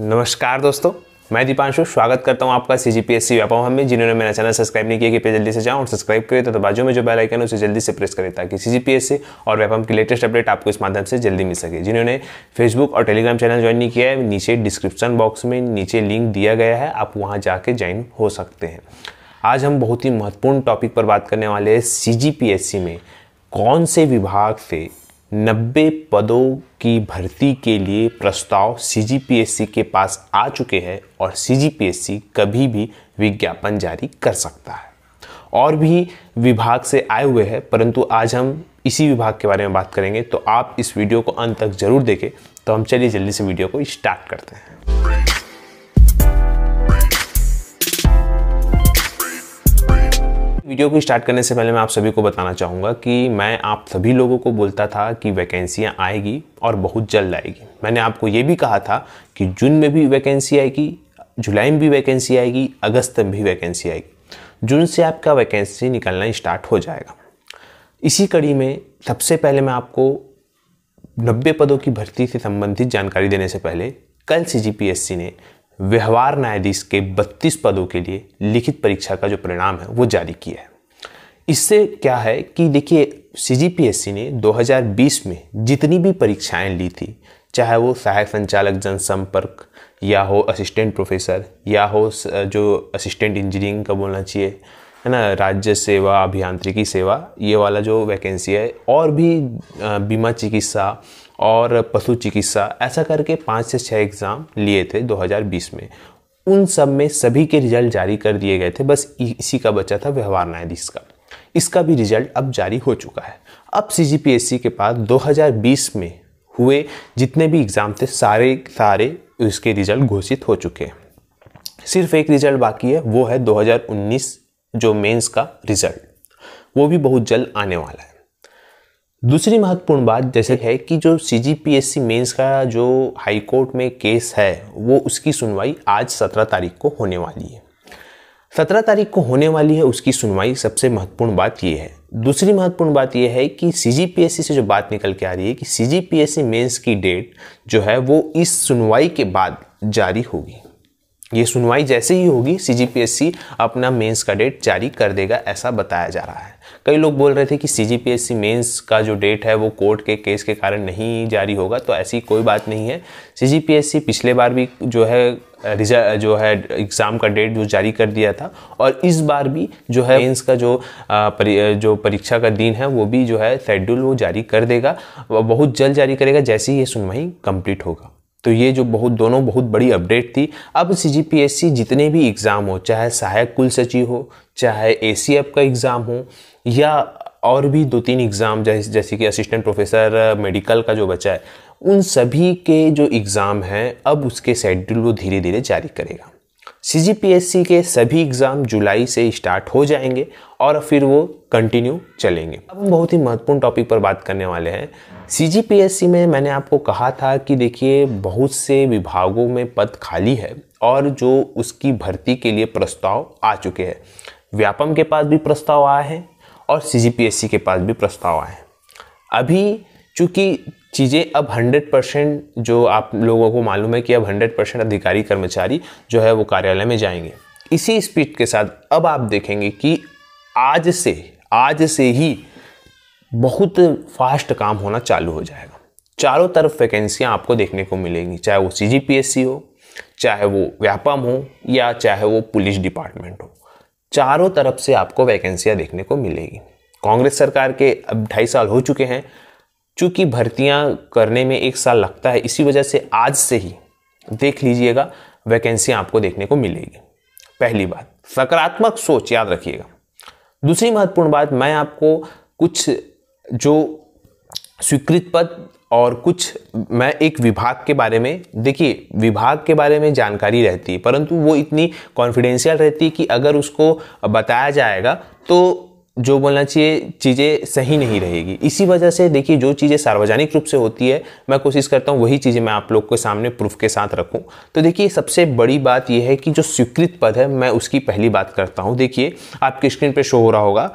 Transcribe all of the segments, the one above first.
नमस्कार दोस्तों मैं दीपांशु स्वागत करता हूं आपका सी जी पी एस सी व्यापार में जिन्होंने मेरा चैनल सब्सक्राइब नहीं किया कि पे जल्दी से जाओ और सब्सक्राइब करें तो बाजू में जो बेल आइकन है उसे जल्दी से प्रेस करें ताकि सी जी पी एस सी और व्यापार की लेटेस्ट अपडेट आपको इस माध्यम से जल्दी मिल सके जिन्होंने फेसबुक और टेलीग्राम चैनल ज्वाइन नहीं किया है नीचे डिस्क्रिप्शन बॉक्स में नीचे लिंक दिया गया है आप वहाँ जाके ज्वाइन हो सकते हैं आज हम बहुत ही महत्वपूर्ण टॉपिक पर बात करने वाले हैं सी में कौन से विभाग से नब्बे पदों की भर्ती के लिए प्रस्ताव सीजीपीएससी के पास आ चुके हैं और सीजीपीएससी कभी भी विज्ञापन जारी कर सकता है और भी विभाग से आए हुए हैं परंतु आज हम इसी विभाग के बारे में बात करेंगे तो आप इस वीडियो को अंत तक जरूर देखें तो हम चलिए जल्दी से वीडियो को स्टार्ट करते हैं वीडियो को स्टार्ट करने से पहले मैं आप सभी को बताना चाहूँगा कि मैं आप सभी लोगों को बोलता था कि वैकेंसियाँ आएगी और बहुत जल्द आएगी मैंने आपको ये भी कहा था कि जून में भी वैकेंसी आएगी जुलाई में भी वैकेंसी आएगी अगस्त में भी वैकेंसी आएगी जून से आपका वैकेंसी निकलना स्टार्ट हो जाएगा इसी कड़ी में सबसे पहले मैं आपको नब्बे पदों की भर्ती से संबंधित जानकारी देने से पहले कल सी ने व्यवहार न्यायाधीश के 32 पदों के लिए लिखित परीक्षा का जो परिणाम है वो जारी किया है इससे क्या है कि देखिए सी ने 2020 में जितनी भी परीक्षाएं ली थी चाहे वो सहायक संचालक जनसंपर्क या हो असिस्टेंट प्रोफेसर या हो जो असिस्टेंट इंजीनियरिंग का बोलना चाहिए है ना राज्य सेवा अभियांत्रिकी सेवा ये वाला जो वैकेंसी है और भी बीमा चिकित्सा और पशु चिकित्सा ऐसा करके पाँच से छः एग्ज़ाम लिए थे 2020 में उन सब में सभी के रिजल्ट जारी कर दिए गए थे बस इसी का बचा था व्यवहार न्यायाधीश का इसका भी रिजल्ट अब जारी हो चुका है अब सी के पास 2020 में हुए जितने भी एग्ज़ाम थे सारे सारे उसके रिजल्ट घोषित हो चुके हैं सिर्फ एक रिजल्ट बाकी है वो है 2019 जो मेंस का रिजल्ट वो भी बहुत जल्द आने वाला है दूसरी महत्वपूर्ण बात जैसे है कि जो C G P S C mains का जो हाई कोर्ट में केस है वो उसकी सुनवाई आज सत्रह तारीख को होने वाली है सत्रह तारीख को होने वाली है उसकी सुनवाई सबसे महत्वपूर्ण बात ये है दूसरी महत्वपूर्ण बात यह है कि सी से जो बात निकल के आ रही है कि सी जी मेन्स की डेट जो है वो इस सुनवाई के बाद जारी होगी ये सुनवाई जैसे ही होगी सी अपना मेंस का डेट जारी कर देगा ऐसा बताया जा रहा है कई लोग बोल रहे थे कि सी जी मेंस का जो डेट है वो कोर्ट के केस के कारण नहीं जारी होगा तो ऐसी कोई बात नहीं है सी पिछले बार भी जो है रिजल्ट जो है एग्ज़ाम का डेट जो जारी कर दिया था और इस बार भी जो है मेंस का जो परि, जो परीक्षा का दिन है वो भी जो है शेड्यूल वो जारी कर देगा बहुत जल्द जारी करेगा जैसे ही ये सुनवाई कंप्लीट होगा तो ये जो बहुत दोनों बहुत बड़ी अपडेट थी अब सी जितने भी एग्ज़ाम हो चाहे सहायक कुल सचिव हो चाहे ए का एग्ज़ाम हो या और भी दो तीन एग्ज़ाम जैसे जैसे कि असिस्टेंट प्रोफेसर मेडिकल का जो बचा है उन सभी के जो एग्ज़ाम हैं अब उसके शेड्यूल वो धीरे धीरे जारी करेगा सी के सभी एग्ज़ाम जुलाई से स्टार्ट हो जाएंगे और फिर वो कंटिन्यू चलेंगे अब हम बहुत ही महत्वपूर्ण टॉपिक पर बात करने वाले हैं सी में मैंने आपको कहा था कि देखिए बहुत से विभागों में पद खाली है और जो उसकी भर्ती के लिए प्रस्ताव आ चुके हैं व्यापम के पास भी प्रस्ताव आए हैं और सी के पास भी प्रस्ताव आए हैं अभी चूँकि चीज़ें अब 100 परसेंट जो आप लोगों को मालूम है कि अब 100 परसेंट अधिकारी कर्मचारी जो है वो कार्यालय में जाएंगे इसी स्पीड के साथ अब आप देखेंगे कि आज से आज से ही बहुत फास्ट काम होना चालू हो जाएगा चारों तरफ वैकेंसियाँ आपको देखने को मिलेंगी चाहे वो सी हो चाहे वो व्यापम हो या चाहे वो पुलिस डिपार्टमेंट हो चारों तरफ से आपको वैकेंसियाँ देखने को मिलेगी कांग्रेस सरकार के अब ढाई साल हो चुके हैं चूँकि भर्तियाँ करने में एक साल लगता है इसी वजह से आज से ही देख लीजिएगा वैकेंसी आपको देखने को मिलेगी पहली बात सकारात्मक सोच याद रखिएगा दूसरी महत्वपूर्ण बात मैं आपको कुछ जो स्वीकृत पद और कुछ मैं एक विभाग के बारे में देखिए विभाग के बारे में जानकारी रहती है परंतु वो इतनी कॉन्फिडेंशियल रहती है कि अगर उसको बताया जाएगा तो जो बोलना चाहिए चीज़ें सही नहीं रहेगी इसी वजह से देखिए जो चीज़ें सार्वजनिक रूप से होती है मैं कोशिश करता हूँ वही चीज़ें मैं आप लोग के सामने प्रूफ के साथ रखूँ तो देखिए सबसे बड़ी बात यह है कि जो स्वीकृत पद है मैं उसकी पहली बात करता हूँ देखिए आपकी स्क्रीन पर शो हो रहा होगा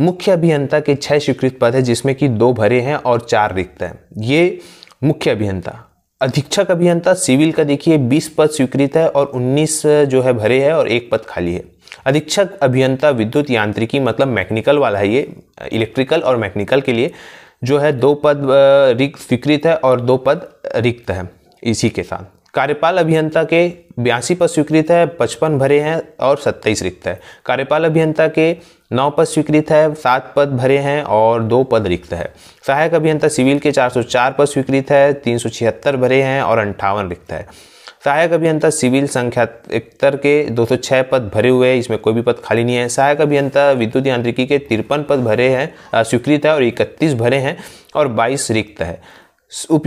मुख्य अभियंता के छः स्वीकृत पद है जिसमें कि दो भरे हैं और चार रिक्त हैं ये मुख्य अभियंता अधीक्षक अभियंता सिविल का देखिए 20 पद स्वीकृत है और 19 जो है भरे है और एक पद खाली है अधीक्षक अभियंता विद्युत यांत्रिकी मतलब मैकेनिकल वाला है ये इलेक्ट्रिकल और मैकेनिकल के लिए जो है दो पद रिक्त स्वीकृत है और दो पद रिक्त है इसी के साथ कार्यपाल अभियंता के बयासी पद स्वीकृत है पचपन भरे हैं और सत्ताईस रिक्त है कार्यपाल अभियंता के नौ पद स्वीकृत है सात पद भरे हैं और दो पद रिक्त है सहायक अभियंता सिविल के चार सौ चार पद स्वीकृत है तीन सौ छिहत्तर भरे हैं और अंठावन रिक्त है सहायक अभियंता सिविल संख्या इकहत्तर के 206 पद भरे हुए हैं इसमें कोई भी पद खाली नहीं है सहायक अभियंता विद्युत यांत्रिकी के तिरपन पद भरे हैं स्वीकृत है और इकतीस भरे हैं और बाईस रिक्त है उप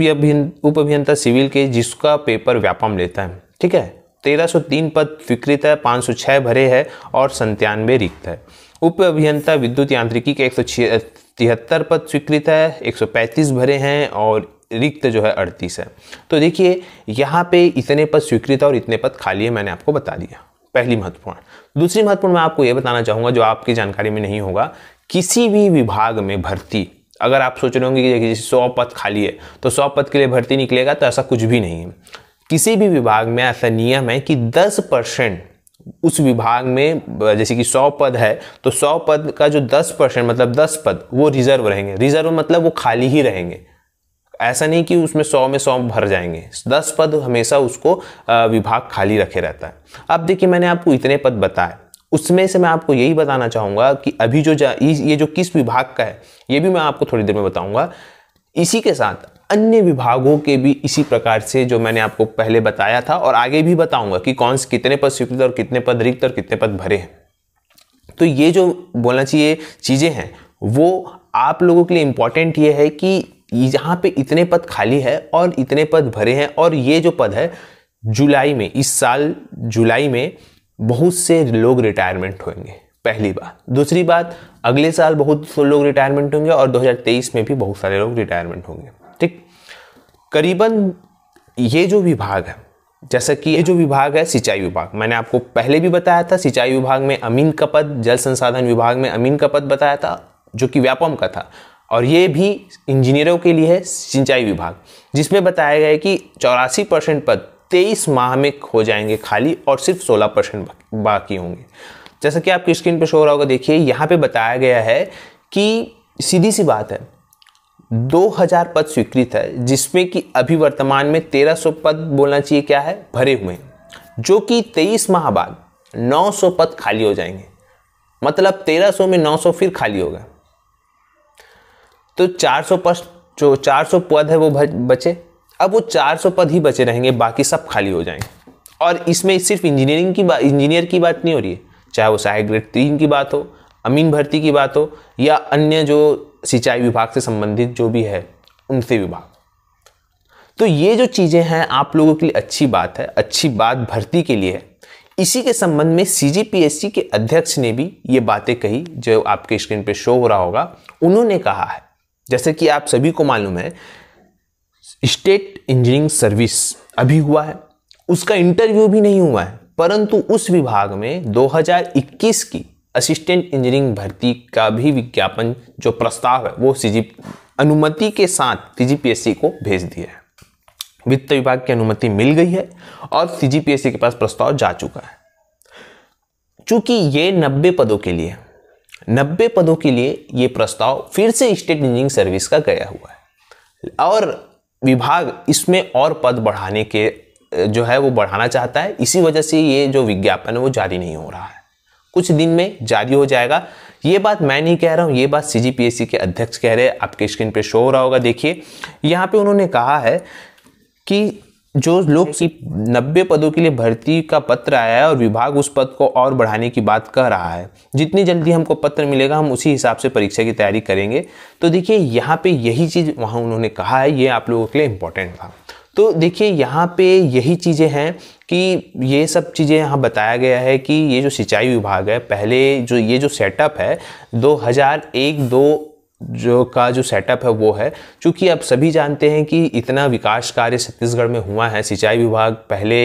अभियंता सिविल के जिसका पेपर व्यापम लेता है ठीक है तेरह सौ तीन पद स्वीकृत है पाँच सौ छः भरे है और संतानवे रिक्त है उप अभियंता विद्युत यांत्रिकी के एक सौ तिहत्तर पद स्वीकृत है एक सौ पैंतीस भरे हैं और रिक्त जो है अड़तीस है तो देखिए यहाँ पे इतने पद स्वीकृत और इतने पद खाली है मैंने आपको बता दिया पहली महत्वपूर्ण दूसरी महत्वपूर्ण मैं आपको ये बताना चाहूँगा जो आपकी जानकारी में नहीं होगा किसी भी विभाग में भर्ती अगर आप सोच रहे होंगे कि देखिए सौ पद खाली है तो सौ पद के लिए भर्ती निकलेगा तो ऐसा कुछ भी नहीं है किसी भी विभाग में ऐसा नियम है कि दस परसेंट उस विभाग में जैसे कि सौ पद है तो सौ पद का जो दस परसेंट मतलब दस पद वो रिजर्व रहेंगे रिजर्व मतलब वो खाली ही रहेंगे ऐसा नहीं कि उसमें सौ में सौ भर जाएंगे दस पद हमेशा उसको विभाग खाली रखे रहता है अब देखिए मैंने आपको इतने पद बताए उसमें से मैं आपको यही बताना चाहूँगा कि अभी जो ये जो किस विभाग का है ये भी मैं आपको थोड़ी देर में बताऊँगा इसी के साथ अन्य विभागों के भी इसी प्रकार से जो मैंने आपको पहले बताया था और आगे भी बताऊंगा कि कौन से कितने पद स्वीकृत और कितने पद रिक्त और कितने पद भरे हैं तो ये जो बोलना चाहिए चीज़ें हैं वो आप लोगों के लिए इम्पॉर्टेंट ये है कि यहाँ पे इतने पद खाली है और इतने पद भरे हैं और ये जो पद है जुलाई में इस साल जुलाई में बहुत से लोग रिटायरमेंट होंगे पहली बात दूसरी बात अगले साल बहुत से लोग रिटायरमेंट होंगे और 2023 में भी बहुत सारे लोग रिटायरमेंट होंगे ठीक करीबन ये जो विभाग है जैसा कि ये जो विभाग है सिंचाई विभाग मैंने आपको पहले भी बताया था सिंचाई विभाग में अमीन का पद जल संसाधन विभाग में अमीन का पद बताया था जो कि व्यापम का था और ये भी इंजीनियरों के लिए है सिंचाई विभाग जिसमें बताया गया है कि चौरासी परसेंट पद तेईस माह में हो जाएंगे खाली और सिर्फ सोलह परसेंट बाकी होंगे जैसा कि आपकी स्क्रीन पर शो हो रहा होगा देखिए यहाँ पे बताया गया है कि सीधी सी बात है 2000 पद स्वीकृत है जिसमें कि अभी वर्तमान में 1300 पद बोलना चाहिए क्या है भरे हुए जो कि 23 माह बाद 900 पद खाली हो जाएंगे मतलब 1300 में 900 फिर खाली होगा तो 400 पद जो 400 पद है वो बचे अब वो 400 पद ही बचे रहेंगे बाकी सब खाली हो जाएंगे और इसमें सिर्फ इंजीनियरिंग की बात इंजीनियर की बात नहीं हो रही है चाहे वो सहायक ग्रेड तीन की बात हो अमीन भर्ती की बात हो या अन्य जो सिंचाई विभाग से संबंधित जो भी है उनसे विभाग तो ये जो चीज़ें हैं आप लोगों के लिए अच्छी बात है अच्छी बात भर्ती के लिए है इसी के संबंध में सी के अध्यक्ष ने भी ये बातें कही जो आपके स्क्रीन पे शो हो रहा होगा उन्होंने कहा है जैसे कि आप सभी को मालूम है स्टेट इंजीनियरिंग सर्विस अभी हुआ है उसका इंटरव्यू भी नहीं हुआ है परंतु उस विभाग में 2021 की असिस्टेंट इंजीनियरिंग भर्ती का भी विज्ञापन जो प्रस्ताव है वो सी अनुमति के साथ सी को भेज दिया है वित्त विभाग की अनुमति मिल गई है और सी के पास प्रस्ताव जा चुका है चूंकि ये 90 पदों के लिए नब्बे पदों के लिए ये प्रस्ताव फिर से स्टेट इंजीनियरिंग सर्विस का गया हुआ है और विभाग इसमें और पद बढ़ाने के जो है वो बढ़ाना चाहता है इसी वजह से ये जो विज्ञापन है वो जारी नहीं हो रहा है कुछ दिन में जारी हो जाएगा ये बात मैं नहीं कह रहा हूँ ये बात सी के अध्यक्ष कह रहे हैं आपके स्क्रीन पे शो हो रहा होगा देखिए यहाँ पे उन्होंने कहा है कि जो लोग नब्बे पदों के लिए भर्ती का पत्र आया है और विभाग उस पद को और बढ़ाने की बात कह रहा है जितनी जल्दी हमको पत्र मिलेगा हम उसी हिसाब से परीक्षा की तैयारी करेंगे तो देखिए यहाँ पे यही चीज़ वहाँ उन्होंने कहा है ये आप लोगों के लिए इम्पोर्टेंट था तो देखिए यहाँ पे यही चीज़ें हैं कि ये सब चीज़ें यहाँ बताया गया है कि ये जो सिंचाई विभाग है पहले जो ये जो सेटअप है 2001 दो जो का जो सेटअप है वो है क्योंकि आप सभी जानते हैं कि इतना विकास कार्य छत्तीसगढ़ में हुआ है सिंचाई विभाग पहले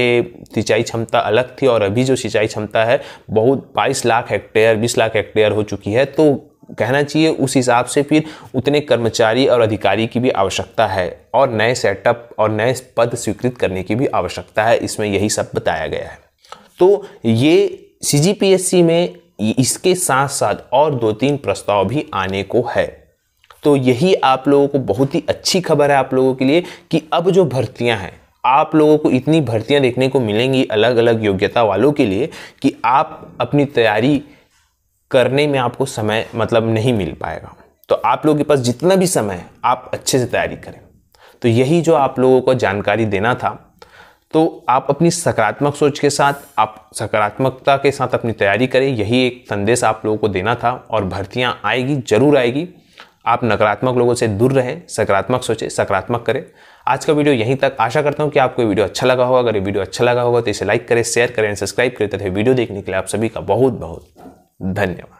सिंचाई क्षमता अलग थी और अभी जो सिंचाई क्षमता है बहुत 22 लाख हेक्टेयर 20 लाख हेक्टेयर हो चुकी है तो कहना चाहिए उस हिसाब से फिर उतने कर्मचारी और अधिकारी की भी आवश्यकता है और नए सेटअप और नए पद स्वीकृत करने की भी आवश्यकता है इसमें यही सब बताया गया है तो ये सी में इसके साथ साथ और दो तीन प्रस्ताव भी आने को है तो यही आप लोगों को बहुत ही अच्छी खबर है आप लोगों के लिए कि अब जो भर्तियां हैं आप लोगों को इतनी भर्तियां देखने को मिलेंगी अलग अलग योग्यता वालों के लिए कि आप अपनी तैयारी करने में आपको समय मतलब नहीं मिल पाएगा तो आप लोगों के पास जितना भी समय है आप अच्छे से तैयारी करें तो यही जो आप लोगों को जानकारी देना था तो आप अपनी सकारात्मक सोच के साथ आप सकारात्मकता के साथ अपनी तैयारी करें यही एक संदेश आप लोगों को देना था और भर्तियाँ आएगी ज़रूर आएगी आप नकारात्मक लोगों से दूर रहें सकारात्मक सोचें सकारात्मक करें आज का वीडियो यहीं तक आशा करता हूँ कि आपको ये वीडियो अच्छा लगा होगा अगर ये वीडियो अच्छा लगा होगा तो इसे लाइक करें शेयर करें सब्सक्राइब करें तथा वीडियो देखने के लिए आप सभी का बहुत बहुत धन्यवाद